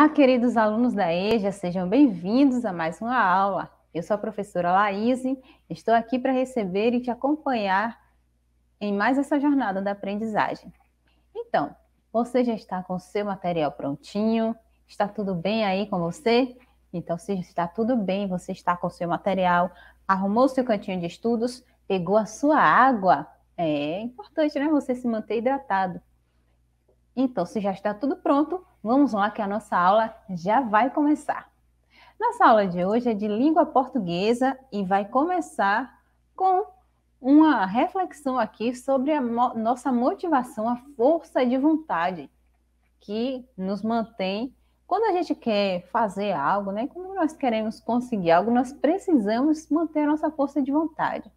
Olá, queridos alunos da EJA, sejam bem-vindos a mais uma aula. Eu sou a professora Laís, estou aqui para receber e te acompanhar em mais essa jornada da aprendizagem. Então, você já está com o seu material prontinho? Está tudo bem aí com você? Então, se está tudo bem, você está com o seu material, arrumou o seu cantinho de estudos, pegou a sua água. É importante, né? Você se manter hidratado. Então, se já está tudo pronto, Vamos lá que a nossa aula já vai começar. Nossa aula de hoje é de língua portuguesa e vai começar com uma reflexão aqui sobre a mo nossa motivação, a força de vontade que nos mantém quando a gente quer fazer algo, né? Quando nós queremos conseguir algo, nós precisamos manter a nossa força de vontade.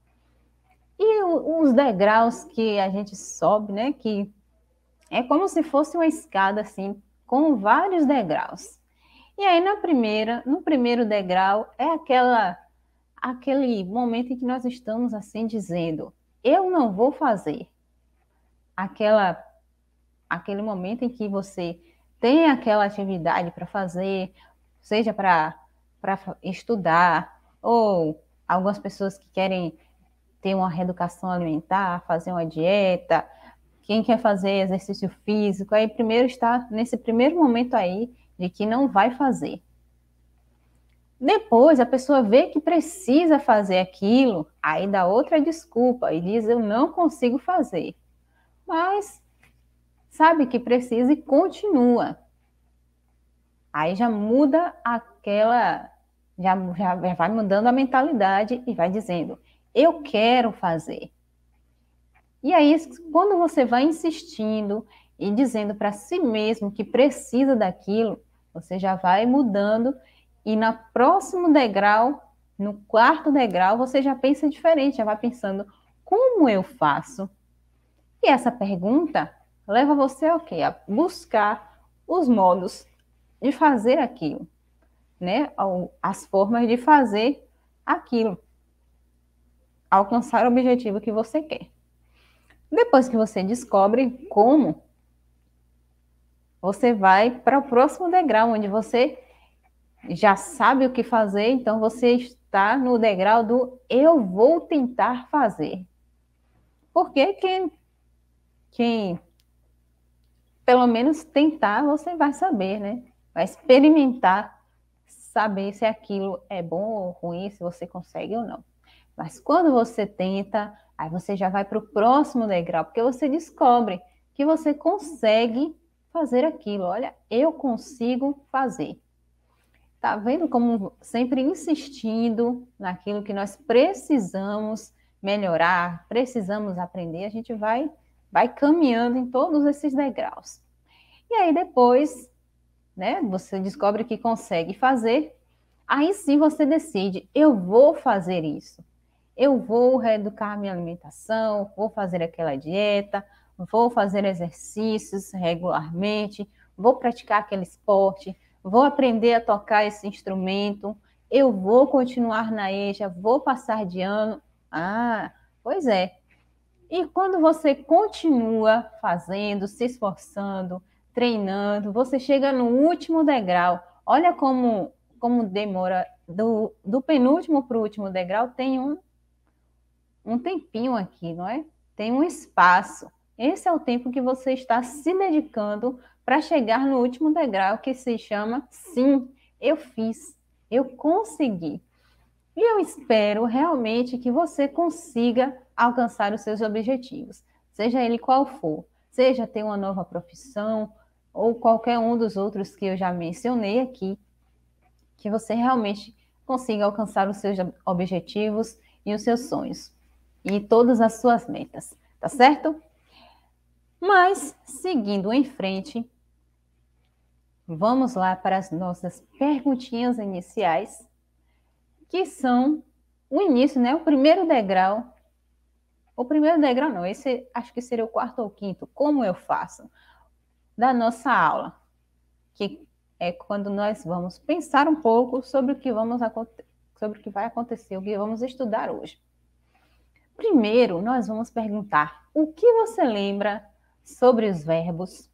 E os degraus que a gente sobe, né? Que é como se fosse uma escada assim com vários degraus. E aí na primeira, no primeiro degrau é aquela aquele momento em que nós estamos assim dizendo: eu não vou fazer. Aquela aquele momento em que você tem aquela atividade para fazer, seja para para estudar ou algumas pessoas que querem ter uma reeducação alimentar, fazer uma dieta, quem quer fazer exercício físico, aí primeiro está nesse primeiro momento aí de que não vai fazer. Depois a pessoa vê que precisa fazer aquilo, aí dá outra desculpa e diz eu não consigo fazer. Mas sabe que precisa e continua. Aí já muda aquela já, já vai mudando a mentalidade e vai dizendo: eu quero fazer, e aí, é quando você vai insistindo e dizendo para si mesmo que precisa daquilo, você já vai mudando e no próximo degrau, no quarto degrau, você já pensa diferente, já vai pensando como eu faço? E essa pergunta leva você ao quê? A buscar os modos de fazer aquilo, né? As formas de fazer aquilo, alcançar o objetivo que você quer. Depois que você descobre como, você vai para o próximo degrau, onde você já sabe o que fazer, então você está no degrau do eu vou tentar fazer. Porque quem, quem pelo menos tentar, você vai saber, né? Vai experimentar, saber se aquilo é bom ou ruim, se você consegue ou não. Mas quando você tenta, Aí você já vai para o próximo degrau, porque você descobre que você consegue fazer aquilo. Olha, eu consigo fazer. Tá vendo como sempre insistindo naquilo que nós precisamos melhorar, precisamos aprender, a gente vai vai caminhando em todos esses degraus. E aí depois, né, você descobre que consegue fazer, aí sim você decide, eu vou fazer isso eu vou reeducar minha alimentação, vou fazer aquela dieta, vou fazer exercícios regularmente, vou praticar aquele esporte, vou aprender a tocar esse instrumento, eu vou continuar na EJA, vou passar de ano. Ah, pois é. E quando você continua fazendo, se esforçando, treinando, você chega no último degrau. Olha como, como demora do, do penúltimo para o último degrau tem um, um tempinho aqui, não é? Tem um espaço. Esse é o tempo que você está se dedicando para chegar no último degrau que se chama sim, eu fiz, eu consegui. E eu espero realmente que você consiga alcançar os seus objetivos, seja ele qual for, seja ter uma nova profissão ou qualquer um dos outros que eu já mencionei aqui, que você realmente consiga alcançar os seus objetivos e os seus sonhos e todas as suas metas, tá certo? Mas, seguindo em frente, vamos lá para as nossas perguntinhas iniciais, que são o início, né? O primeiro degrau. O primeiro degrau não, esse acho que seria o quarto ou quinto, como eu faço, da nossa aula, que é quando nós vamos pensar um pouco sobre o que vamos sobre o que vai acontecer, o que vamos estudar hoje. Primeiro, nós vamos perguntar o que você lembra sobre os verbos.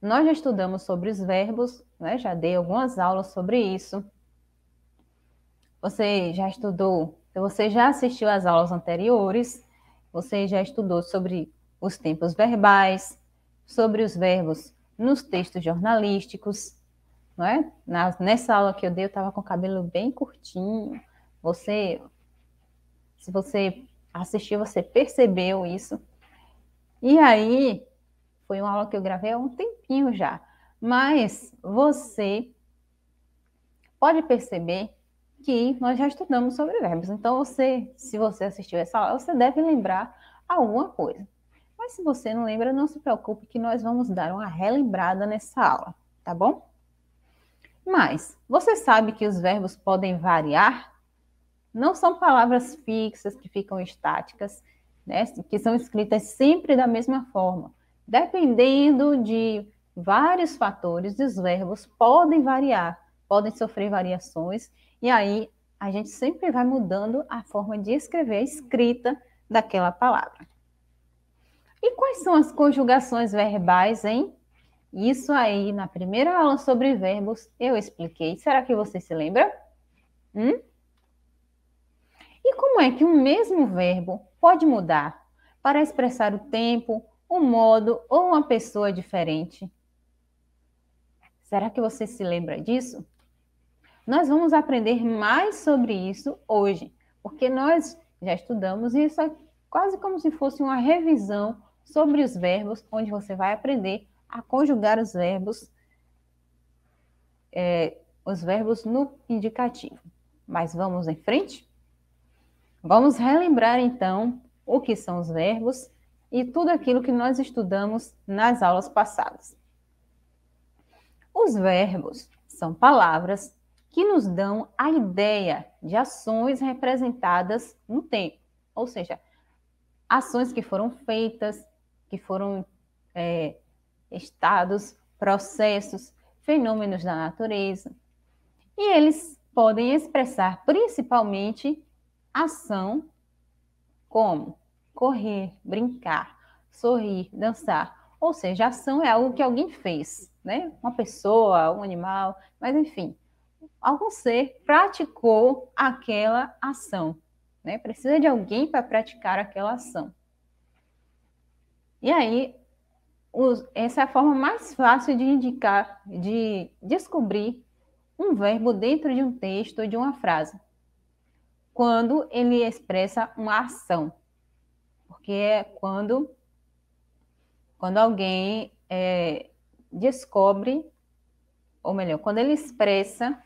Nós já estudamos sobre os verbos, né? já dei algumas aulas sobre isso. Você já estudou, você já assistiu às aulas anteriores, você já estudou sobre os tempos verbais, sobre os verbos nos textos jornalísticos, não é? nessa aula que eu dei, eu estava com o cabelo bem curtinho. Você se você assistiu, você percebeu isso. E aí, foi uma aula que eu gravei há um tempinho já, mas você pode perceber que nós já estudamos sobre verbos. Então, você, se você assistiu essa aula, você deve lembrar alguma coisa. Mas se você não lembra, não se preocupe que nós vamos dar uma relembrada nessa aula, tá bom? Mas, você sabe que os verbos podem variar não são palavras fixas que ficam estáticas, né, que são escritas sempre da mesma forma. Dependendo de vários fatores, os verbos podem variar, podem sofrer variações, e aí a gente sempre vai mudando a forma de escrever a escrita daquela palavra. E quais são as conjugações verbais, hein? Isso aí, na primeira aula sobre verbos, eu expliquei. Será que você se lembra? Hum? E como é que um mesmo verbo pode mudar para expressar o tempo, um modo ou uma pessoa diferente? Será que você se lembra disso? Nós vamos aprender mais sobre isso hoje, porque nós já estudamos e isso é quase como se fosse uma revisão sobre os verbos, onde você vai aprender a conjugar os verbos, é, os verbos no indicativo. Mas vamos em frente? Vamos relembrar então o que são os verbos e tudo aquilo que nós estudamos nas aulas passadas. Os verbos são palavras que nos dão a ideia de ações representadas no tempo, ou seja, ações que foram feitas, que foram é, estados, processos, fenômenos da natureza. E eles podem expressar principalmente ação, como correr, brincar, sorrir, dançar. Ou seja, ação é algo que alguém fez, né? Uma pessoa, um animal, mas enfim, algum ser praticou aquela ação, né? Precisa de alguém para praticar aquela ação. E aí, os, essa é a forma mais fácil de indicar, de descobrir um verbo dentro de um texto ou de uma frase quando ele expressa uma ação, porque é quando quando alguém é, descobre, ou melhor, quando ele expressa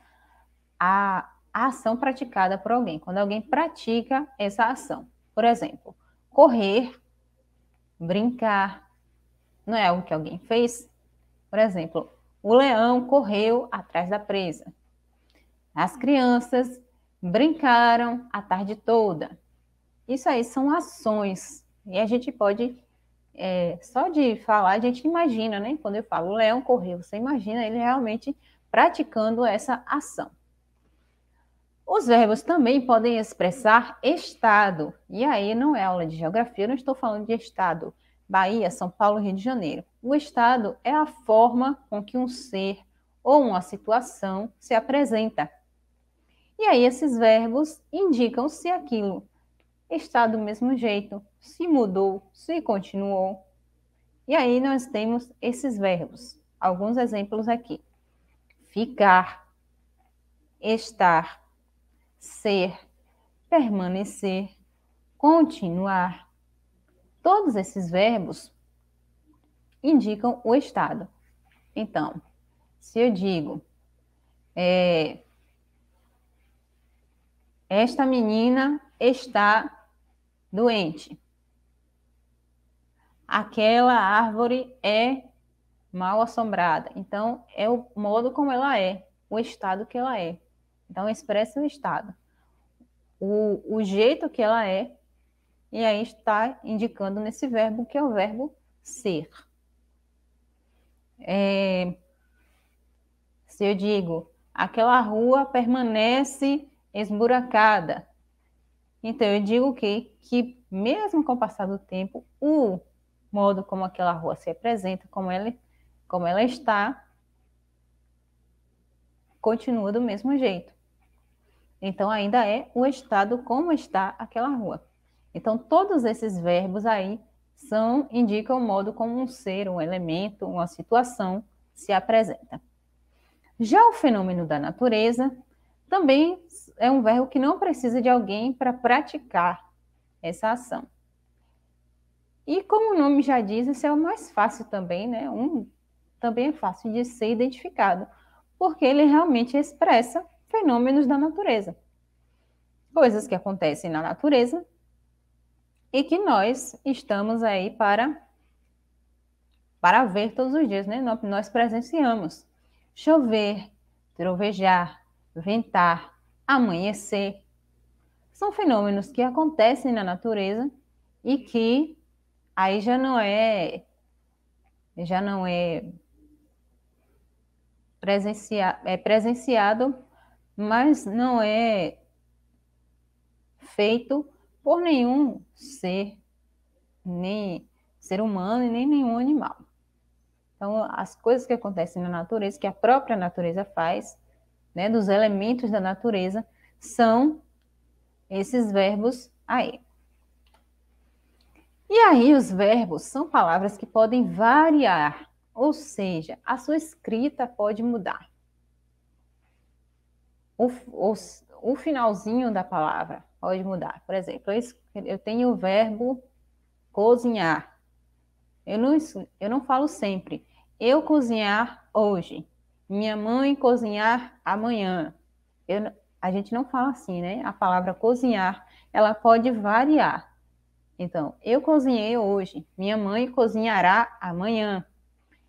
a, a ação praticada por alguém, quando alguém pratica essa ação. Por exemplo, correr, brincar, não é algo que alguém fez? Por exemplo, o leão correu atrás da presa. As crianças brincaram a tarde toda. Isso aí são ações. E a gente pode, é, só de falar, a gente imagina, né? Quando eu falo leão correu, você imagina ele realmente praticando essa ação. Os verbos também podem expressar estado. E aí não é aula de geografia, eu não estou falando de estado. Bahia, São Paulo, Rio de Janeiro. O estado é a forma com que um ser ou uma situação se apresenta e aí esses verbos indicam se aquilo está do mesmo jeito, se mudou, se continuou. E aí nós temos esses verbos. Alguns exemplos aqui: ficar, estar, ser, permanecer, continuar. Todos esses verbos indicam o estado. Então, se eu digo é, esta menina está doente. Aquela árvore é mal assombrada. Então, é o modo como ela é, o estado que ela é. Então, expressa o estado, o, o jeito que ela é, e aí está indicando nesse verbo que é o verbo ser. É, se eu digo, aquela rua permanece esburacada. Então, eu digo que, que mesmo com o passar do tempo, o modo como aquela rua se apresenta, como ela, como ela está, continua do mesmo jeito. Então, ainda é o estado como está aquela rua. Então, todos esses verbos aí são, indicam o modo como um ser, um elemento, uma situação se apresenta. Já o fenômeno da natureza também é um verbo que não precisa de alguém para praticar essa ação. E como o nome já diz, esse é o mais fácil também, né? Um também é fácil de ser identificado, porque ele realmente expressa fenômenos da natureza. Coisas que acontecem na natureza e que nós estamos aí para para ver todos os dias, né? Nós presenciamos chover, trovejar, ventar, amanhecer. São fenômenos que acontecem na natureza e que aí já não é já não é é presenciado, mas não é feito por nenhum ser, nem ser humano e nem nenhum animal. Então, as coisas que acontecem na natureza, que a própria natureza faz, né, dos elementos da natureza, são esses verbos aí. E aí, os verbos são palavras que podem variar, ou seja, a sua escrita pode mudar. O, o, o finalzinho da palavra pode mudar. Por exemplo, eu, eu tenho o verbo cozinhar. Eu não, eu não falo sempre eu cozinhar hoje minha mãe cozinhar amanhã. Eu, a gente não fala assim, né? A palavra cozinhar, ela pode variar. Então, eu cozinhei hoje, minha mãe cozinhará amanhã.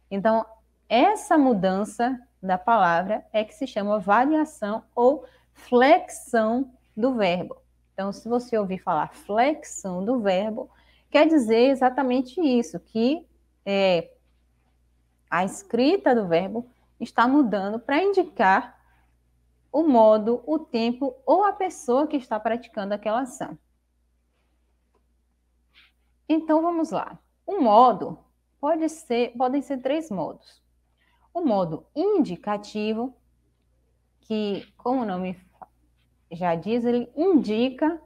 Então, essa mudança da palavra é que se chama variação ou flexão do verbo. Então, se você ouvir falar flexão do verbo, quer dizer exatamente isso, que é, a escrita do verbo está mudando para indicar o modo, o tempo ou a pessoa que está praticando aquela ação. Então vamos lá. O modo pode ser, podem ser três modos. O modo indicativo, que como o nome já diz, ele indica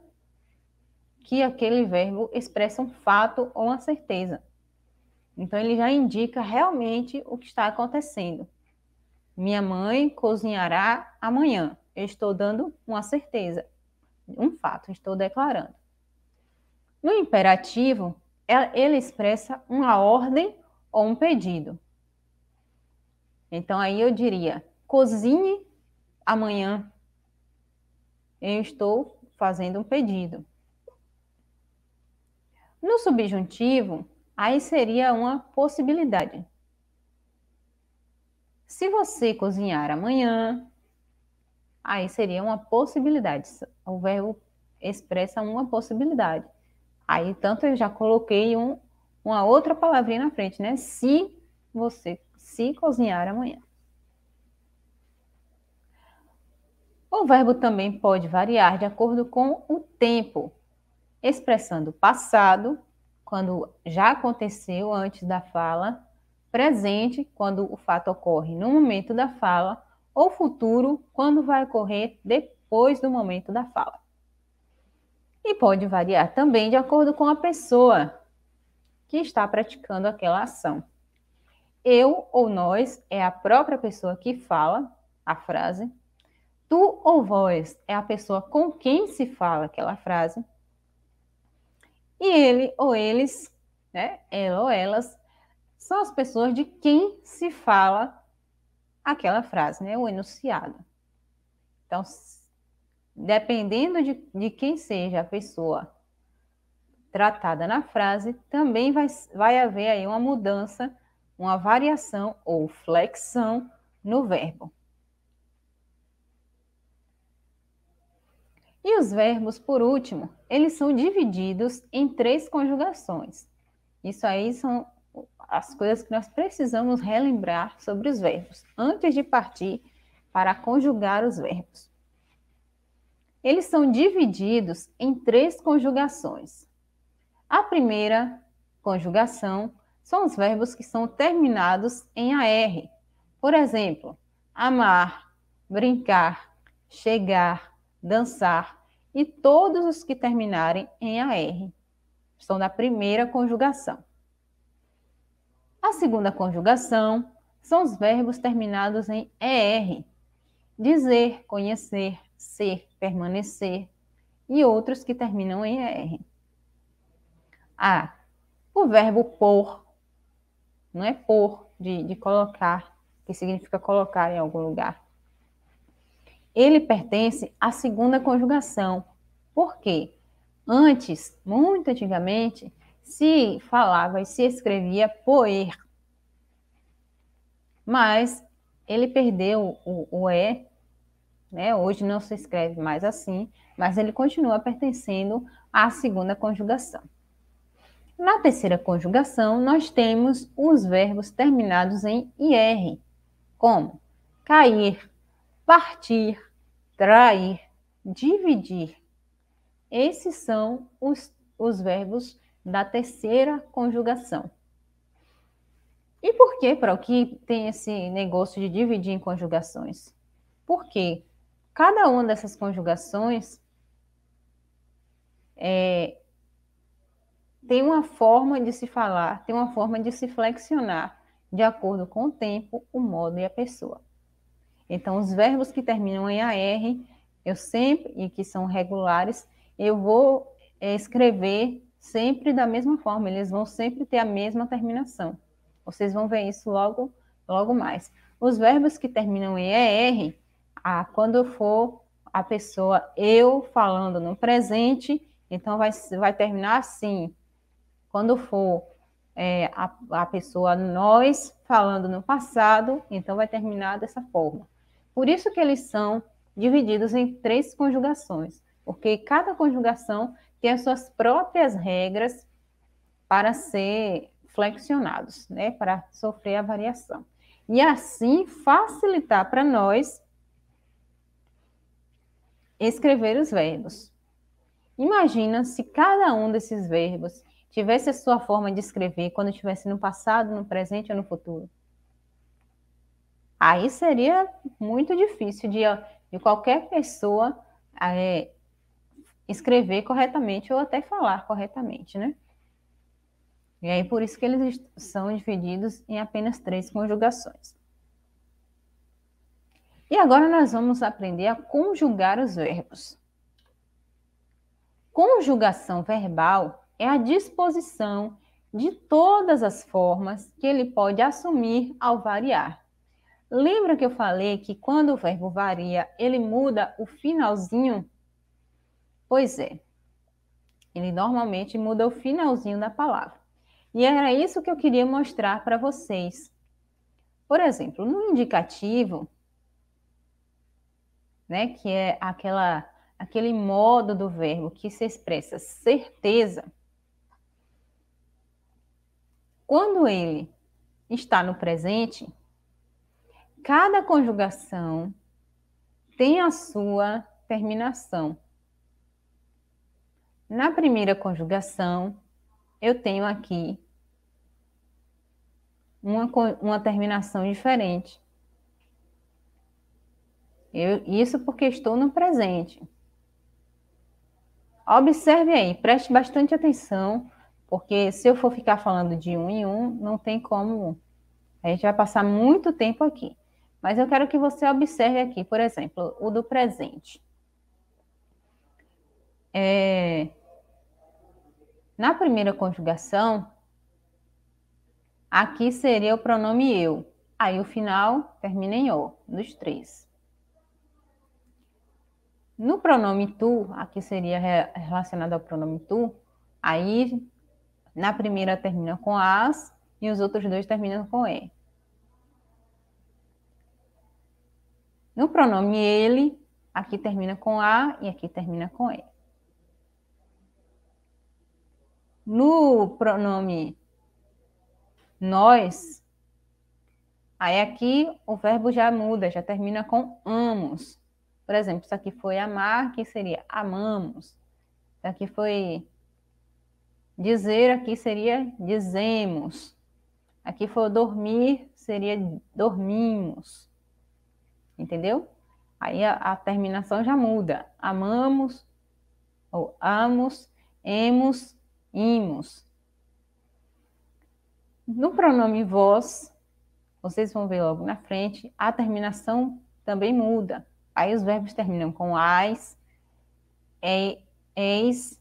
que aquele verbo expressa um fato ou uma certeza. Então ele já indica realmente o que está acontecendo. Minha mãe cozinhará amanhã. Eu estou dando uma certeza, um fato, estou declarando. No imperativo, ele expressa uma ordem ou um pedido. Então aí eu diria: cozinhe amanhã. Eu estou fazendo um pedido. No subjuntivo, aí seria uma possibilidade. Se você cozinhar amanhã, aí seria uma possibilidade. O verbo expressa uma possibilidade. Aí, tanto eu já coloquei um, uma outra palavrinha na frente, né? Se você se cozinhar amanhã. O verbo também pode variar de acordo com o tempo, expressando o passado, quando já aconteceu antes da fala, presente, quando o fato ocorre no momento da fala, ou futuro, quando vai ocorrer depois do momento da fala. E pode variar também de acordo com a pessoa que está praticando aquela ação. Eu ou nós é a própria pessoa que fala a frase. Tu ou vós é a pessoa com quem se fala aquela frase. E ele ou eles, né? Ela ou elas são as pessoas de quem se fala aquela frase, né? O enunciado. Então, dependendo de, de quem seja a pessoa tratada na frase, também vai, vai haver aí uma mudança, uma variação ou flexão no verbo. E os verbos, por último, eles são divididos em três conjugações. Isso aí são as coisas que nós precisamos relembrar sobre os verbos, antes de partir para conjugar os verbos. Eles são divididos em três conjugações. A primeira conjugação são os verbos que são terminados em AR. Por exemplo, amar, brincar, chegar, dançar e todos os que terminarem em AR. São da primeira conjugação. A segunda conjugação são os verbos terminados em ER: dizer, conhecer, ser, permanecer e outros que terminam em ER. A. O verbo por, não é por, de, de colocar, que significa colocar em algum lugar. Ele pertence à segunda conjugação. Por quê? Antes, muito antigamente, se falava e se escrevia poer. Mas ele perdeu o, o E, é, né? hoje não se escreve mais assim, mas ele continua pertencendo à segunda conjugação. Na terceira conjugação, nós temos os verbos terminados em IR, como cair, partir, trair, dividir. Esses são os, os verbos terminados da terceira conjugação. E por que, para o que tem esse negócio de dividir em conjugações? Porque cada uma dessas conjugações é, tem uma forma de se falar, tem uma forma de se flexionar, de acordo com o tempo, o modo e a pessoa. Então, os verbos que terminam em AR, eu sempre, e que são regulares, eu vou é, escrever sempre da mesma forma, eles vão sempre ter a mesma terminação. Vocês vão ver isso logo, logo mais. Os verbos que terminam em ER, a ah, quando for a pessoa eu falando no presente, então vai, vai terminar assim. Quando for é, a, a pessoa nós falando no passado, então vai terminar dessa forma. Por isso que eles são divididos em três conjugações, porque cada conjugação ter as suas próprias regras para ser flexionados, né, para sofrer a variação. E assim facilitar para nós escrever os verbos. Imagina se cada um desses verbos tivesse a sua forma de escrever quando estivesse no passado, no presente ou no futuro. Aí seria muito difícil de, de qualquer pessoa é, escrever corretamente ou até falar corretamente, né? E aí por isso que eles são divididos em apenas três conjugações. E agora nós vamos aprender a conjugar os verbos. Conjugação verbal é a disposição de todas as formas que ele pode assumir ao variar. Lembra que eu falei que quando o verbo varia, ele muda o finalzinho Pois é. Ele normalmente muda o finalzinho da palavra. E era isso que eu queria mostrar para vocês. Por exemplo, no indicativo, né, que é aquela aquele modo do verbo que se expressa certeza, quando ele está no presente, cada conjugação tem a sua terminação. Na primeira conjugação, eu tenho aqui uma, uma terminação diferente. Eu, isso porque estou no presente. Observe aí, preste bastante atenção, porque se eu for ficar falando de um em um, não tem como. A gente vai passar muito tempo aqui. Mas eu quero que você observe aqui, por exemplo, o do presente. É, na primeira conjugação, aqui seria o pronome eu. Aí o final termina em O, dos três. No pronome tu, aqui seria relacionado ao pronome tu, aí na primeira termina com as e os outros dois terminam com e. No pronome ele, aqui termina com a e aqui termina com e. no pronome nós, aí aqui o verbo já muda, já termina com amos. Por exemplo, isso aqui foi amar, que seria amamos. Isso aqui foi dizer, aqui seria dizemos. Aqui foi dormir, seria dormimos. Entendeu? Aí a, a terminação já muda. Amamos, ou amos, emos, imos. No pronome vós, vocês vão ver logo na frente, a terminação também muda. Aí os verbos terminam com ais, e, eis,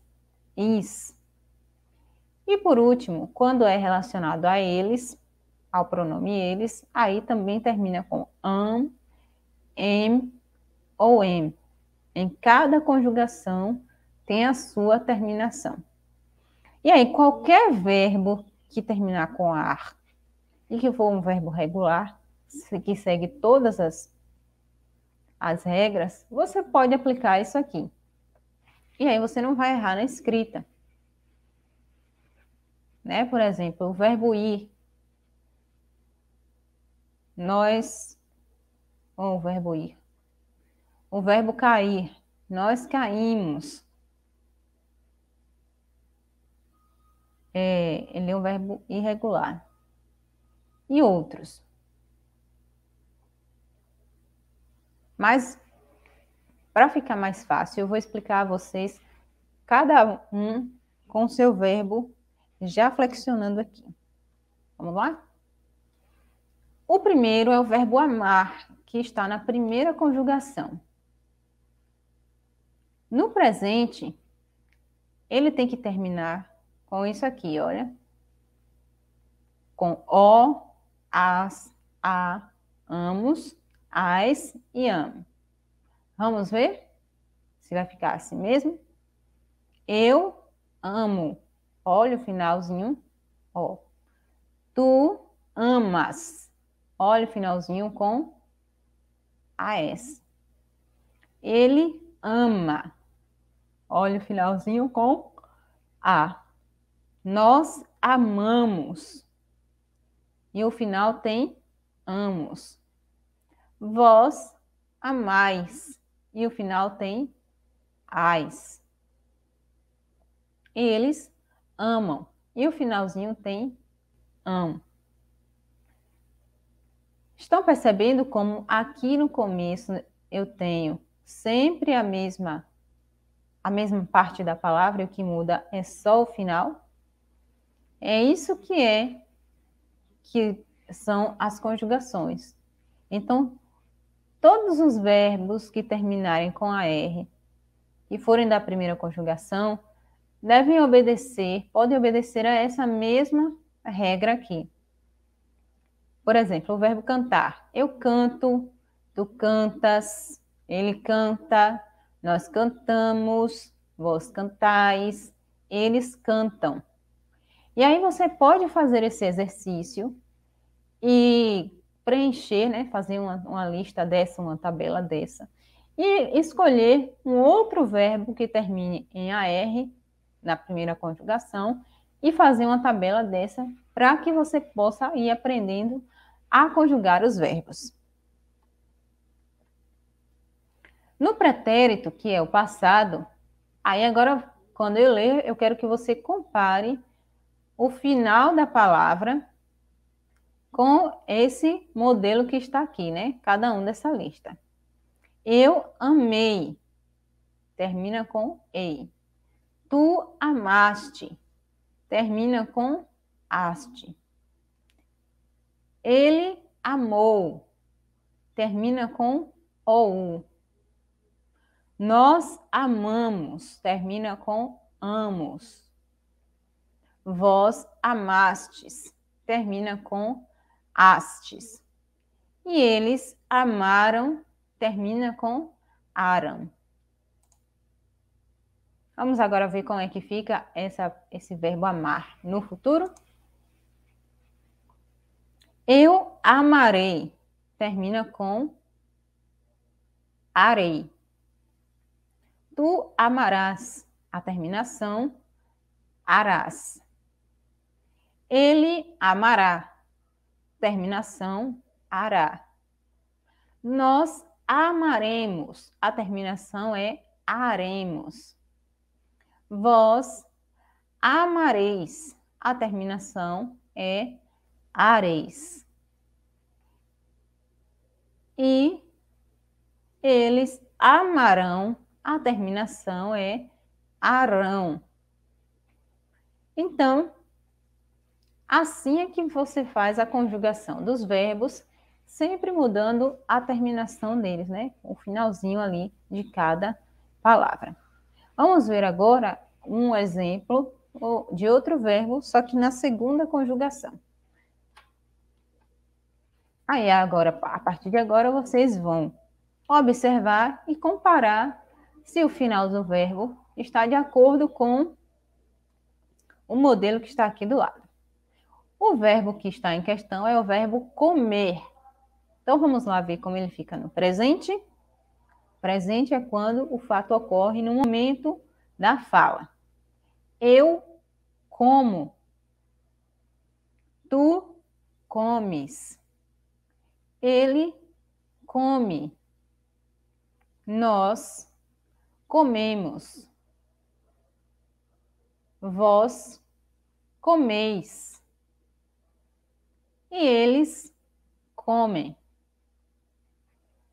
is. E por último, quando é relacionado a eles, ao pronome eles, aí também termina com am, em ou em. Em cada conjugação tem a sua terminação. E aí, qualquer verbo que terminar com ar e que for um verbo regular, que segue todas as, as regras, você pode aplicar isso aqui. E aí você não vai errar na escrita. Né? Por exemplo, o verbo ir. Nós. Ou o verbo ir. O verbo cair. Nós caímos. é, ele é um verbo irregular. E outros. Mas, para ficar mais fácil, eu vou explicar a vocês cada um com seu verbo já flexionando aqui. Vamos lá? O primeiro é o verbo amar, que está na primeira conjugação. No presente, ele tem que terminar com isso aqui, olha. Com o, as, a, amos, as e amo. Vamos ver se vai ficar assim mesmo? Eu amo. Olha o finalzinho, ó. Tu amas. Olha o finalzinho com AS. Ele ama. Olha o finalzinho com A. Nós amamos. E o final tem amos. Vós amais. E o final tem ais. Eles amam. E o finalzinho tem am. Estão percebendo como aqui no começo eu tenho sempre a mesma a mesma parte da palavra e o que muda é só o final? É isso que é que são as conjugações. Então, todos os verbos que terminarem com a R e forem da primeira conjugação devem obedecer, podem obedecer a essa mesma regra aqui. Por exemplo, o verbo cantar. Eu canto, tu cantas, ele canta, nós cantamos, vós cantais, eles cantam. E aí você pode fazer esse exercício e preencher, né, fazer uma, uma lista dessa, uma tabela dessa, e escolher um outro verbo que termine em AR na primeira conjugação e fazer uma tabela dessa para que você possa ir aprendendo a conjugar os verbos. No pretérito, que é o passado, aí agora, quando eu ler, eu quero que você compare o final da palavra com esse modelo que está aqui, né? Cada um dessa lista. Eu amei. Termina com ei. Tu amaste. Termina com aste. Ele amou. Termina com ou. Nós amamos. Termina com amos vós amastes. Termina com astes. E eles amaram, termina com aram. Vamos agora ver como é que fica essa, esse verbo amar no futuro. Eu amarei. Termina com arei. Tu amarás. A terminação arás. Ele amará. Terminação ará. Nós amaremos. A terminação é aremos. Vós amareis. A terminação é areis. E eles amarão. A terminação é arão. Então, Assim é que você faz a conjugação dos verbos, sempre mudando a terminação deles, né? O finalzinho ali de cada palavra. Vamos ver agora um exemplo de outro verbo, só que na segunda conjugação. Aí agora, a partir de agora, vocês vão observar e comparar se o final do verbo está de acordo com o modelo que está aqui do lado. O verbo que está em questão é o verbo comer. Então vamos lá ver como ele fica no presente. Presente é quando o fato ocorre no momento da fala. Eu como. Tu comes. Ele come. Nós comemos. Vós comeis e eles comem.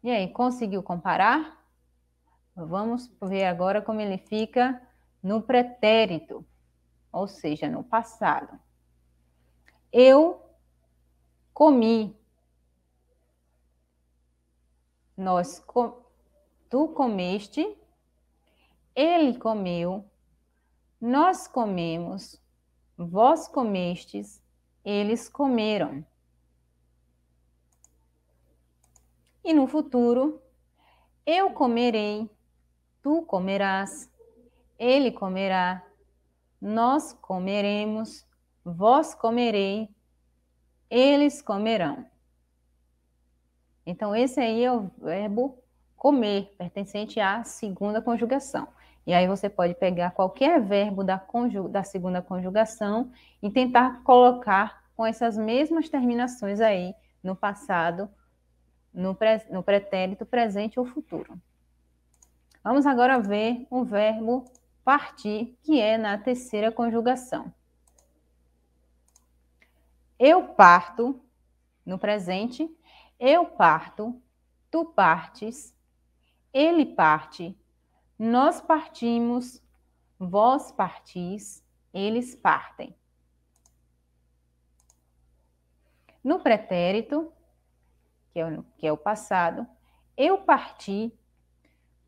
E aí, conseguiu comparar? Vamos ver agora como ele fica no pretérito, ou seja, no passado. Eu comi. Nós tu comeste, ele comeu, nós comemos, vós comestes, eles comeram. E no futuro, eu comerei, tu comerás, ele comerá, nós comeremos, vós comerei, eles comerão. Então, esse aí é o verbo comer, pertencente à segunda conjugação. E aí você pode pegar qualquer verbo da, da segunda conjugação e tentar colocar com essas mesmas terminações aí no passado no, pre, no pretérito presente ou futuro. Vamos agora ver o verbo partir, que é na terceira conjugação. Eu parto no presente, eu parto, tu partes, ele parte, nós partimos, vós partis, eles partem. No pretérito, que é, o, que é o passado, eu parti,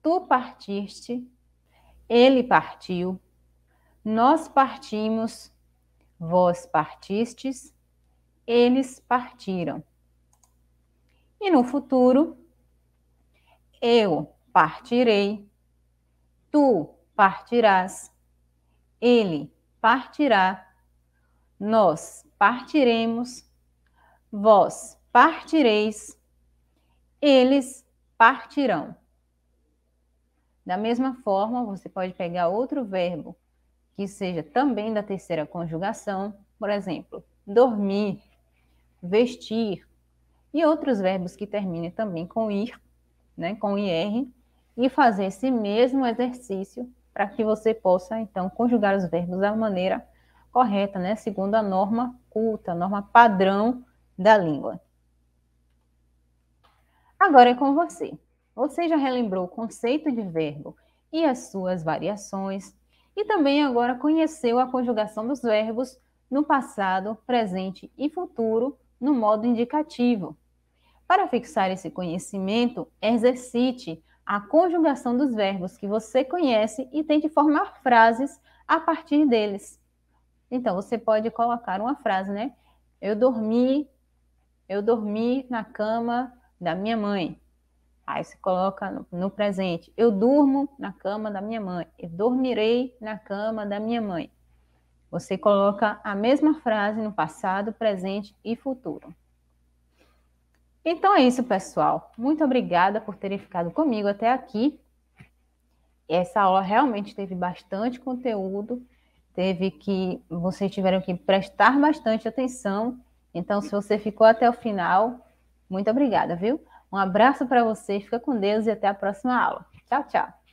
tu partiste, ele partiu, nós partimos, vós partistes, eles partiram. E no futuro, eu partirei, tu partirás, ele partirá, nós partiremos, vós partireis, eles partirão. Da mesma forma, você pode pegar outro verbo que seja também da terceira conjugação, por exemplo, dormir, vestir, e outros verbos que terminem também com ir, né, com ir, e fazer esse mesmo exercício para que você possa, então, conjugar os verbos da maneira correta, né, segundo a norma culta, a norma padrão da língua. Agora é com você. Você já relembrou o conceito de verbo e as suas variações, e também agora conheceu a conjugação dos verbos no passado, presente e futuro no modo indicativo. Para fixar esse conhecimento, exercite a conjugação dos verbos que você conhece e tente formar frases a partir deles. Então, você pode colocar uma frase, né? Eu dormi, eu dormi na cama da minha mãe. Aí você coloca no, no presente. Eu durmo na cama da minha mãe. Eu dormirei na cama da minha mãe. Você coloca a mesma frase no passado, presente e futuro. Então é isso, pessoal. Muito obrigada por terem ficado comigo até aqui. Essa aula realmente teve bastante conteúdo, teve que vocês tiveram que prestar bastante atenção. Então, se você ficou até o final, muito obrigada, viu? Um abraço para vocês, fica com Deus e até a próxima aula. Tchau, tchau.